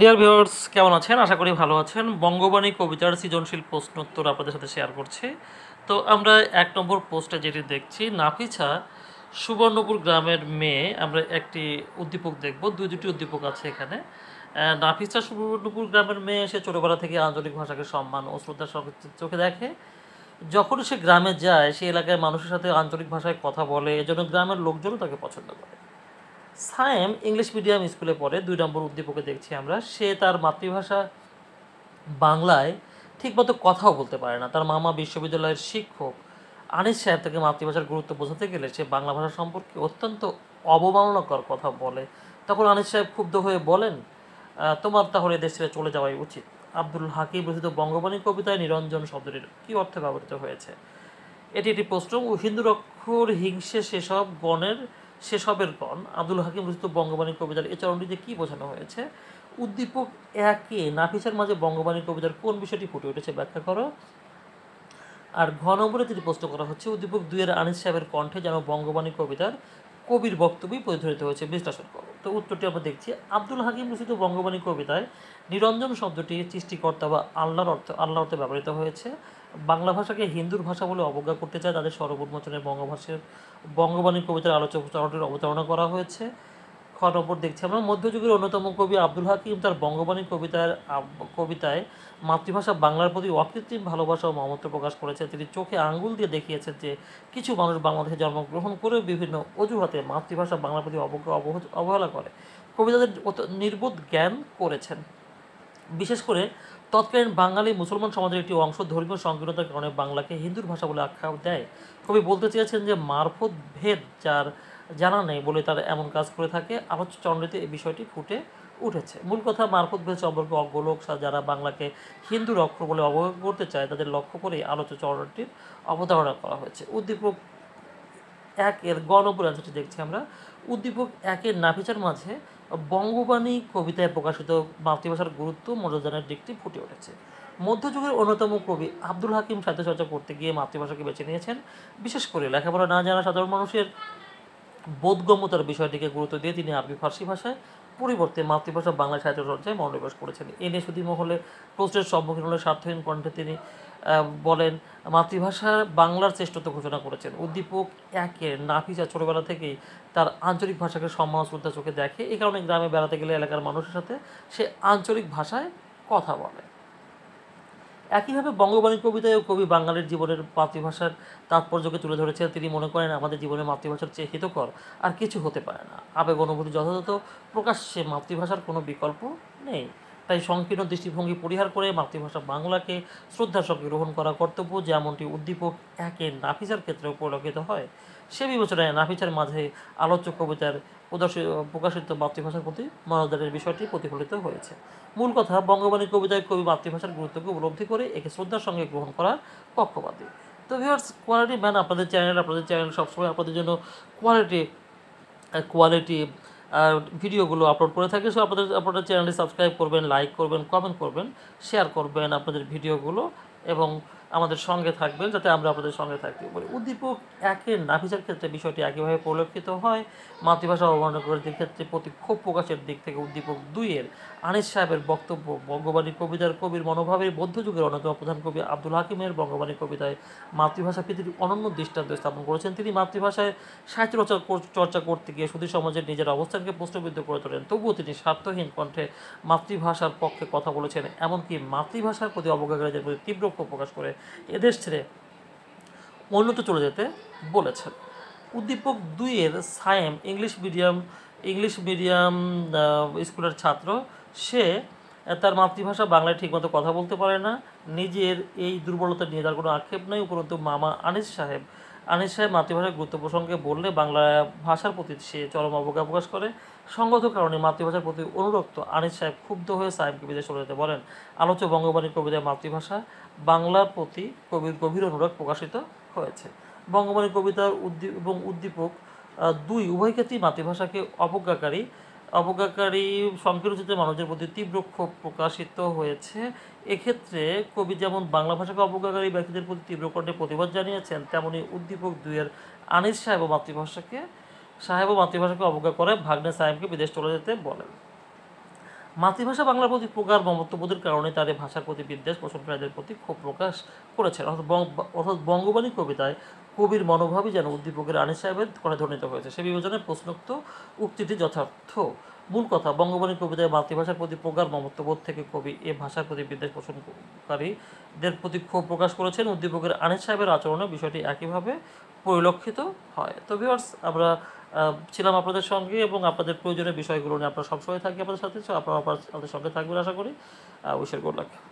dear viewers কেমন আছেন আশা করি ভালো আছেন বঙ্গবাণী কবিতার সৃজনশীল প্রশ্নোত্তর আপনাদের সাথে শেয়ার করছি তো আমরা এক নম্বর পোস্টে যেটি দেখছি নাফিছা সুবর্ণপুর গ্রামের মেয়ে আমরা একটি উদ্দীপক দেখব দুই দুটি উদ্দীপক আছে এখানে নাফিসা সুবর্ণপুর গ্রামের মেয়ে সে ছোটোবেলা থেকে আঞ্চলিক ভাষাকে সম্মান ও শ্রদ্ধার চোখে দেখে যখন সে গ্রামে যায় সে এলাকায় মানুষের সাথে আঞ্চলিক ভাষায় কথা বলে এজন্য গ্রামের লোকজনও তাকে পছন্দ করে সায়েম ইংলিশ মিডিয়াম স্কুলে পড়ে দুই নম্বর উদ্দীপকে দেখছি আমরা সে তার মাতৃভাষা বাংলায় ঠিকমতো কথাও বলতে পারে না তার মামা বিশ্ববিদ্যালয়ের শিক্ষক আনিস সাহেব তাকে মাতৃভাষার গুরুত্ব বোঝাতে গেলে সে বাংলা ভাষা সম্পর্কে অত্যন্ত অবমাননাকর কথা বলে তখন আনিস সাহেব ক্ষুব্ধ হয়ে বলেন তোমার তাহলে দেশ ছেড়ে চলে যাওয়াই উচিত আব্দুল হাকিম রচিত বঙ্গবাণী কবিতায় নিরঞ্জন শব্দটির কী অর্থে ব্যবহৃত হয়েছে এটি একটি প্রশ্ন ও হিন্দুরক্ষর হিংসে সেসব গণের সেসবের পণ আব্দুল হাকিম রচিত বঙ্গবাণী কবিতার এ চরণটিতে কী বোঝানো হয়েছে উদ্দীপক একে নাফিসের মাঝে বঙ্গবাণী কবিতার কোন বিষয়টি ফুটে উঠেছে ব্যাখ্যা করো আর ঘ নম্বরে যেটি প্রশ্ন করা হচ্ছে উদ্দীপক দুইয়ের আনিস সাহেবের কণ্ঠে যেন বঙ্গবাণী কবিতার কবির বক্তব্যই প্রতিধ্বনিত হয়েছে বিশ্লেষণ করো তো উত্তরটি আমরা দেখছি আব্দুল হাকিম রচিত বঙ্গবাণী কবিতায় নিরঞ্জন শব্দটি সৃষ্টিকর্তা বা আল্লাহর অর্থ আল্লাহ অর্থে ব্যবহৃত হয়েছে বাংলা ভাষাকে হিন্দুর ভাষা বলে অবজ্ঞা করতে চায় তাদের সর্বোন্মোচনের বঙ্গভাষের বঙ্গবাণীর কবিতার আলোচনাটির অবতারণা করা হয়েছে খ নম্বর দেখছি আমরা মধ্যযুগের অন্যতম কবি আব্দুল হাকিম তার বঙ্গবাণী কবিতার কবিতায় মাতৃভাষা বাংলার প্রতি অকৃত্রিম ভালোবাসা ও মমত্ব প্রকাশ করেছে তিনি চোখে আঙ্গুল দিয়ে দেখিয়েছেন যে কিছু মানুষ বাংলাদেশে জন্মগ্রহণ করে বিভিন্ন অজুহাতে মাতৃভাষা বাংলার প্রতি অবজ্ঞা অবহেলা করে কবিতাদের নির্বোধ জ্ঞান করেছেন বিশেষ করে তৎকালীন বাঙালি মুসলমান সমাজের একটি অংশ ধর্মীয় সংকীর্ণতার কারণে বাংলাকে হিন্দুর ভাষা বলে আখ্যা দেয় কবি বলতে চেয়েছেন যে মারফত ভেদ যার জানা নেই বলে তারা এমন কাজ করে থাকে আলোচ্য চন্দ্রিতে এই বিষয়টি ফুটে উঠেছে মূল কথা মারফত ভেদ সম্পর্কে অজ্ঞ লোক যারা বাংলাকে হিন্দুর অক্ষর বলে অবগত করতে চায় তাদের লক্ষ্য করে আলোচ্য চরণটির অবতারণা করা হয়েছে উদ্দীপক এক এর গণ অপরাধটি দেখছি আমরা উদ্দীপক একের নাফিচার মাঝে বঙ্গবাণী কবিতায় প্রকাশিত মাতৃভাষার গুরুত্ব মনোজানের দিকটি ফুটে উঠেছে মধ্যযুগের অন্যতম কবি আব্দুল হাকিম সাহিত্যচর্চা করতে গিয়ে মাতৃভাষাকে বেছে নিয়েছেন বিশেষ করে লেখাপড়া না জানা সাধারণ মানুষের বোধগম্যতার বিষয়টিকে গুরুত্ব দিয়ে তিনি আরবি ফার্সি ভাষায় পরিবর্তে মাতৃভাষা বাংলা সাহিত্য চর্চায় মনোনিবেশ করেছেন এনে সুদী মহলে প্রশ্নের সম্মুখীন হলে স্বার্থহীন কণ্ঠে তিনি বলেন মাতৃভাষা বাংলার শ্রেষ্ঠত্ব ঘোষণা করেছেন উদ্দীপক একের নাফিসা ছোটোবেলা থেকেই তার আঞ্চলিক ভাষাকে সম্মান শ্রদ্ধা চোখে দেখে এ কারণে গ্রামে বেড়াতে গেলে এলাকার মানুষের সাথে সে আঞ্চলিক ভাষায় কথা বলে একইভাবে বঙ্গবাণীর কবিতায় কবি বাঙালির জীবনের মাতৃভাষার তাৎপর্যকে তুলে ধরেছেন তিনি মনে করেন আমাদের জীবনে মাতৃভাষার চেয়ে হিতকর আর কিছু হতে পারে না আবেগ অনুভূতি যথাযথ প্রকাশ্যে মাতৃভাষার কোনো বিকল্প নেই তাই সংকীর্ণ দৃষ্টিভঙ্গি পরিহার করে মাতৃভাষা বাংলাকে শ্রদ্ধার সঙ্গে গ্রহণ করা কর্তব্য যেমনটি উদ্দীপক একে নাফিসার ক্ষেত্রে পরিলক্ষিত হয় সে বিবেচনায় নাফিসার মাঝে আলোচ্য কবিতার প্রদর্শিত প্রকাশিত মাতৃভাষার প্রতি মনোদারের বিষয়টি প্রতিফলিত হয়েছে মূল কথা বঙ্গবাণী কবিতায় কবি মাতৃভাষার গুরুত্বকে উপলব্ধি করে একে শ্রদ্ধার সঙ্গে গ্রহণ করা পক্ষপাতী তো ভিউয়ার্স কোয়ালিটি ম্যান আপনাদের চ্যানেল আপনাদের চ্যানেল সবসময় আপনাদের জন্য কোয়ালিটি কোয়ালিটি ভিডিওগুলো আপলোড করে থাকি সো আপনাদের আপনাদের চ্যানেলটি সাবস্ক্রাইব করবেন লাইক করবেন কমেন্ট করবেন শেয়ার করবেন আপনাদের ভিডিওগুলো এবং আমাদের সঙ্গে থাকবেন যাতে আমরা আপনাদের সঙ্গে থাকতে পারি উদ্দীপক একের নাফিসের ক্ষেত্রে বিষয়টি একইভাবে পরিলক্ষিত হয় মাতৃভাষা অবমাননা করার ক্ষেত্রে প্রতিক্ষোভ প্রকাশের দিক থেকে উদ্দীপক দুইয়ের আনিস সাহেবের বক্তব্য বঙ্গবাণী কবিতার কবির মনোভাবের মধ্যযুগের অন্যতম প্রধান কবি আব্দুল হাকিমের বঙ্গবাণী কবিতায় মাতৃভাষা পৃথিবীর অনন্য দৃষ্টান্ত স্থাপন করেছেন তিনি মাতৃভাষায় সাহিত্য রচনা চর্চা করতে গিয়ে সুধী সমাজের নিজের অবস্থানকে প্রশ্নবিদ্ধ করে তোলেন তবুও তিনি স্বার্থহীন কণ্ঠে মাতৃভাষার পক্ষে কথা বলেছেন এমনকি মাতৃভাষার প্রতি অবজ্ঞাকারীদের প্রতি তীব্র ক্ষোভ প্রকাশ করে এদেশ ছেড়ে অন্যত্র চলে যেতে বলেছেন উদ্দীপক দুইয়ের Sayem English medium English medium স্কুলের ছাত্র সে তার মাতৃভাষা বাংলায় ঠিকমতো কথা বলতে পারে না নিজের এই দুর্বলতা নিয়ে তার কোনো আক্ষেপ নাই উপরন্তু মামা আনিস সাহেব আনিস সাহেব মাতৃভাষার গুরুত্ব প্রসঙ্গে বললে বাংলা ভাষার প্রতি সে চরম অবজ্ঞা প্রকাশ করে সংগত কারণে মাতৃভাষার প্রতি অনুরক্ত আনিস সাহেব ক্ষুব্ধ হয়ে সাহেবকে বিদেশ চলে যেতে বলেন আলোচ্য বঙ্গবাণীর কবিতায় মাতৃভাষা বাংলার প্রতি কবির গভীর অনুরাগ প্রকাশিত হয়েছে বঙ্গবাণীর কবিতার উদ্দীপ এবং উদ্দীপক দুই উভয় ক্ষেত্রেই মাতৃভাষাকে অবজ্ঞাকারী অবজ্ঞাকারী সংকীর্ণচিত মানুষের প্রতি তীব্র ক্ষোভ প্রকাশিত হয়েছে এক্ষেত্রে কবি যেমন বাংলা ভাষাকে অবজ্ঞাকারী ব্যক্তিদের প্রতি তীব্র কণ্ঠে প্রতিবাদ জানিয়েছেন তেমনি উদ্দীপক দুইয়ের আনিস সাহেব ও মাতৃভাষাকে সাহেব ও মাতৃভাষাকে অবজ্ঞা করে ভাগ্নে সাহেবকে বিদেশ চলে যেতে বলেন মাতৃভাষা বাংলার প্রতি প্রকার মমত্ববোধের কারণে তাদের ভাষার প্রতি বিদ্বেষ পোষণকারীদের প্রতি ক্ষোভ প্রকাশ করেছেন অর্থাৎ বঙ্গবাণী কবিতায় কবির মনোভাবই যেন উদ্দীপকের আনিস সাহেবের করে ধর্ণিত হয়েছে সে বিবেচনায় প্রশ্নোক্ত উক্তিটি যথার্থ মূল কথা বঙ্গবাণী কবিতায় মাতৃভাষার প্রতি প্রকার মমত্ববোধ থেকে কবি এ ভাষার প্রতি বিদ্বেষ পোষণকারীদের প্রতি ক্ষোভ প্রকাশ করেছেন উদ্দীপকের আনিস সাহেবের আচরণে বিষয়টি একইভাবে পরিলক্ষিত হয় তো ভিউয়ার্স আমরা ছিলাম আপনাদের সঙ্গে এবং আপনাদের প্রয়োজনীয় বিষয়গুলো নিয়ে আপনারা সবসময় থাকি আপনাদের সাথে আপনারা আপনাদের সঙ্গে থাকবেন আশা করি উইশের গুড লাক